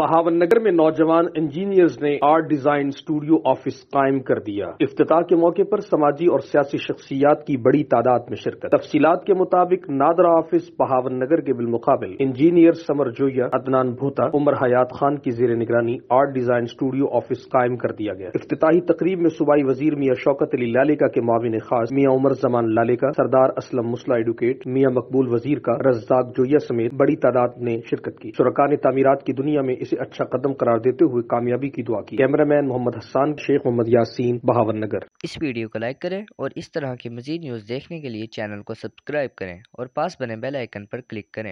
बहावन नगर में नौजवान इंजीनियर्स ने आर्ट डिजाइन स्टूडियो ऑफिस कायम कर दिया इफ्त के मौके पर समाजी और सियासी शख्सियात की बड़ी तादाद में शिरकत तफसीत के मुताबिक नादरा ऑफिस बहावन नगर के बिलमुकाबिल इंजीनियर समर जोया अदनान भूता उमर हयात खान की जेर निगरानी आर्ट डिजाइन स्टूडियो ऑफिस कायम कर दिया गया अफ्ताही तकरीब में सूबाई वजीर मियाँ शौकत अली लालेका के माविन खास मियाँ उमर जमान लालेका सरदार असलम मुस्ला एडुकेट मियाँ मकबूल वजीर का रजदाक जोया समेत बड़ी तादाद ने शिरकत की शुरा ने तमीरत की दुनिया में इसे अच्छा कदम करार देते हुए कामयाबी की दुआ की कैमरामैन मोहम्मद हसान शेख मोहम्मद यासीन बहावन नगर इस वीडियो को लाइक करें और इस तरह की मजीद न्यूज़ देखने के लिए चैनल को सब्सक्राइब करें और पास बने बेल आइकन पर क्लिक करें